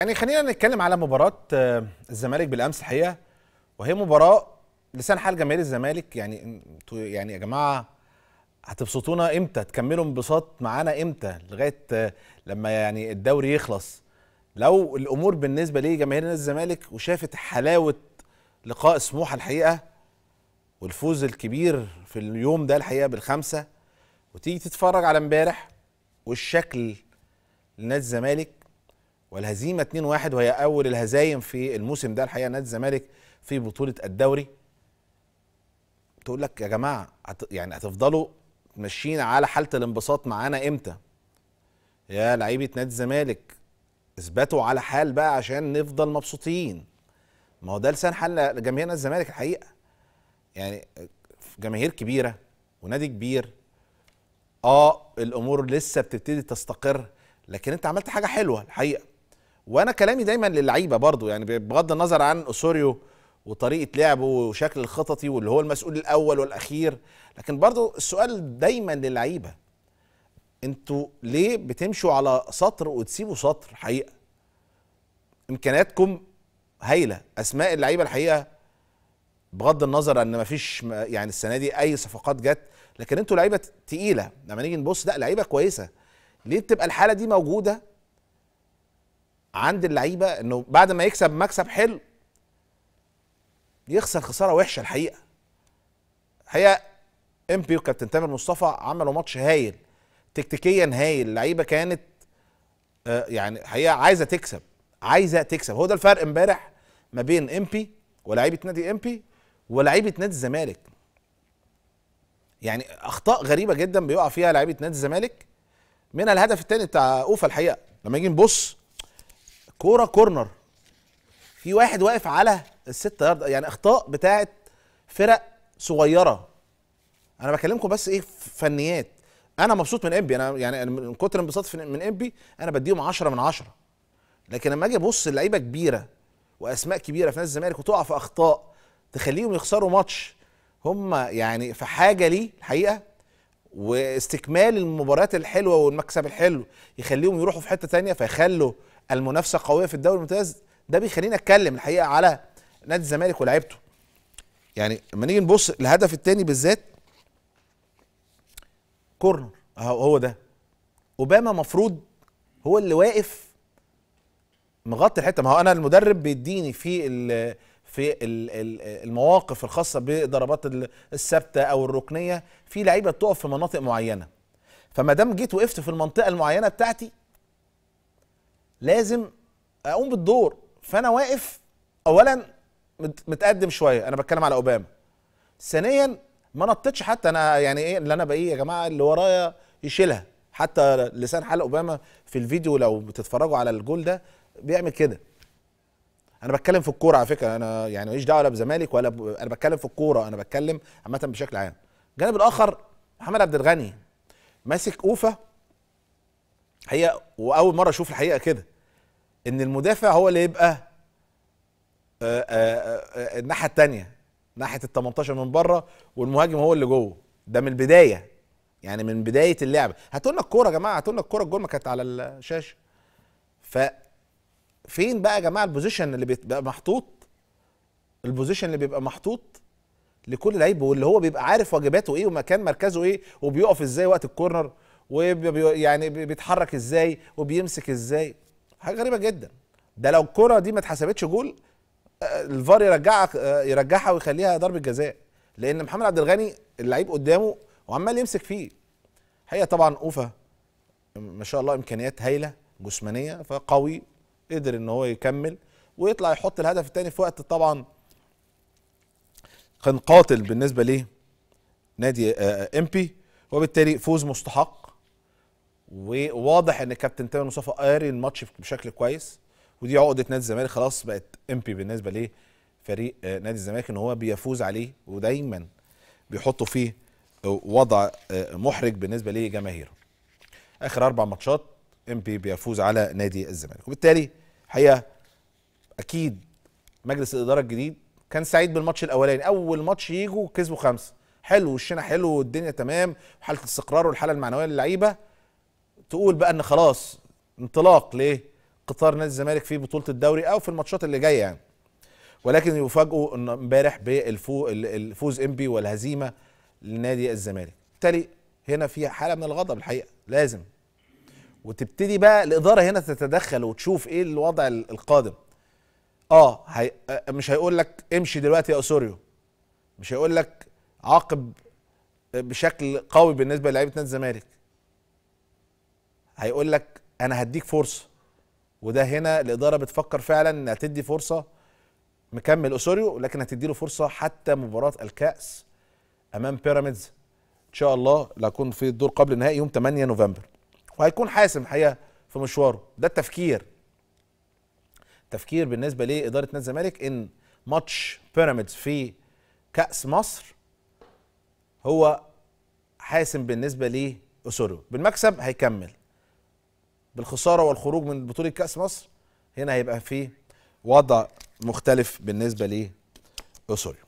يعني خلينا نتكلم على مباراة آه، الزمالك بالامس الحقيقة وهي مباراة لسان حال جماهير الزمالك يعني انتوا يعني يا جماعة هتبسطونا امتى؟ تكملوا انبساط معانا امتى؟ لغاية آه، لما يعني الدوري يخلص لو الامور بالنسبة لجماهير نادي الزمالك وشافت حلاوة لقاء سموحة الحقيقة والفوز الكبير في اليوم ده الحقيقة بالخمسة وتيجي تتفرج على امبارح والشكل لنادي الزمالك والهزيمه 2-1 وهي اول الهزايم في الموسم ده الحقيقه نادي الزمالك في بطوله الدوري تقول لك يا جماعه يعني هتفضلوا ماشيين على حاله الانبساط معانا امتى يا لعيبه نادي الزمالك اثبتوا على حال بقى عشان نفضل مبسوطين ما هو ده لسان حال جماهير نادي الزمالك الحقيقه يعني جماهير كبيره ونادي كبير اه الامور لسه بتبتدي تستقر لكن انت عملت حاجه حلوه الحقيقه وانا كلامي دايما للعيبه برضو يعني بغض النظر عن اسوريو وطريقه لعبه وشكل الخططي واللي هو المسؤول الاول والاخير لكن برضو السؤال دايما للعيبه انتوا ليه بتمشوا على سطر وتسيبوا سطر حقيقه امكانياتكم هايله اسماء اللعيبه الحقيقه بغض النظر ان مفيش يعني السنه دي اي صفقات جت لكن انتوا لعيبه تقيله لما نيجي نبص لا لعيبه كويسه ليه بتبقى الحاله دي موجوده عند اللعيبه انه بعد ما يكسب مكسب حلو يخسر خساره وحشه الحقيقه الحقيقه ام بي وكابتن تامر مصطفى عملوا ماتش هايل تكتيكيا هايل اللعيبه كانت آه، يعني الحقيقه عايزه تكسب عايزه تكسب هو ده الفرق امبارح ما بين ام بي ولاعيبه نادي ام بي ولاعيبه نادي الزمالك يعني اخطاء غريبه جدا بيقع فيها لعيبه نادي الزمالك من الهدف الثاني بتاع اوفا الحقيقه لما يجي نبص كوره كورنر في واحد واقف على الست يارد يعني اخطاء بتاعه فرق صغيره انا بكلمكم بس ايه فنيات انا مبسوط من امبي انا يعني من كتر انبساط من امبي انا بديهم 10 من 10 لكن لما اجي ابص لعيبه كبيره واسماء كبيره في نادي الزمالك وتقع في اخطاء تخليهم يخسروا ماتش هم يعني في حاجه ليه الحقيقه واستكمال المباريات الحلوه والمكسب الحلو يخليهم يروحوا في حته ثانيه فيخلوا المنافسه قويه في الدوري الممتاز ده بيخلينا اتكلم الحقيقه على نادي الزمالك ولاعيبته يعني لما نيجي نبص الهدف الثاني بالذات كورنر هو ده اوباما مفروض هو اللي واقف مغطي الحته ما هو انا المدرب بيديني في في المواقف الخاصه بضربات الثابته او الركنيه في لعيبه بتقف في مناطق معينه فما دام جيت وقفت في المنطقه المعينه بتاعتي لازم اقوم بالدور فانا واقف اولا متقدم شويه انا بتكلم على اوباما ثانيا ما نطتش حتى انا يعني ايه اللي انا بقيه يا جماعه اللي ورايا يشيلها حتى لسان حال اوباما في الفيديو لو بتتفرجوا على الجول ده بيعمل كده انا بتكلم في الكوره على فكره انا يعني ماليش دعوه لا بزمالك ولا ب... انا بتكلم في الكوره انا بتكلم عامه بشكل عام الجانب الاخر محمد عبد الغني ماسك اوفا هي واول مره اشوف الحقيقه كده ان المدافع هو اللي يبقى الناحيه الثانيه ناحيه ال 18 من بره والمهاجم هو اللي جوه ده من البدايه يعني من بدايه اللعب هاتوا لنا الكوره يا جماعه هاتوا لنا الكوره الجول ما كانت على الشاشه فين بقى يا جماعه البوزيشن اللي بيبقى محطوط البوزيشن اللي بيبقى محطوط لكل لعيب واللي هو بيبقى عارف واجباته ايه ومكان مركزه ايه وبيقف ازاي وقت الكورنر ويعني بيتحرك ازاي وبيمسك ازاي حاجه غريبه جدا ده لو الكره دي ما اتحسبتش جول آه، الفار يرجعك آه، يرجعها ويخليها ضربه جزاء لان محمد عبد الغني اللعيب قدامه وعمال يمسك فيه حقيقه طبعا اوفا ما شاء الله امكانيات هايله جسمانيه فقوي قدر ان هو يكمل ويطلع يحط الهدف الثاني في وقت طبعا كان قاتل بالنسبه ليه نادي آه، آه، امبي وبالتالي فوز مستحق وواضح ان كابتن تامر مصطفى قاري الماتش بشكل كويس ودي عقده نادي الزمالك خلاص بقت امبي بالنسبه ليه فريق آه، نادي الزمالك ان هو بيفوز عليه ودايما بيحطوا فيه وضع محرج بالنسبه لجماهيره اخر اربع ماتشات ام بي بيفوز على نادي الزمالك وبالتالي هي اكيد مجلس الاداره الجديد كان سعيد بالماتش الاولاني اول ماتش يجوا كسبوا خمسه حلو وشنا حلو والدنيا تمام وحاله الاستقرار والحاله المعنويه للعيبه تقول بقى ان خلاص انطلاق ليه قطار نادي الزمالك في بطوله الدوري او في الماتشات اللي جايه يعني ولكن يفاجئوا ان امبارح بالفوز انبي والهزيمه لنادي الزمالك بالتالي هنا في حاله من الغضب الحقيقه لازم وتبتدي بقى الاداره هنا تتدخل وتشوف ايه الوضع القادم اه هي... آه، مش هيقول لك امشي دلوقتي يا اسوريو مش هيقول لك عاقب بشكل قوي بالنسبه للعيبه نادي الزمالك هيقول لك انا هديك فرصه وده هنا الاداره بتفكر فعلا انها تدي فرصه مكمل اسوريو لكن هتدي له فرصه حتى مباراه الكاس امام بيراميدز ان شاء الله لاكون في الدور قبل النهائي يوم 8 نوفمبر وهيكون حاسم الحقيقه في مشواره ده التفكير تفكير بالنسبه لاداره نادي الزمالك ان ماتش بيراميدز في كاس مصر هو حاسم بالنسبه لاسوريو بالمكسب هيكمل بالخساره والخروج من بطوله كاس مصر هنا هيبقى في وضع مختلف بالنسبه لاسوريو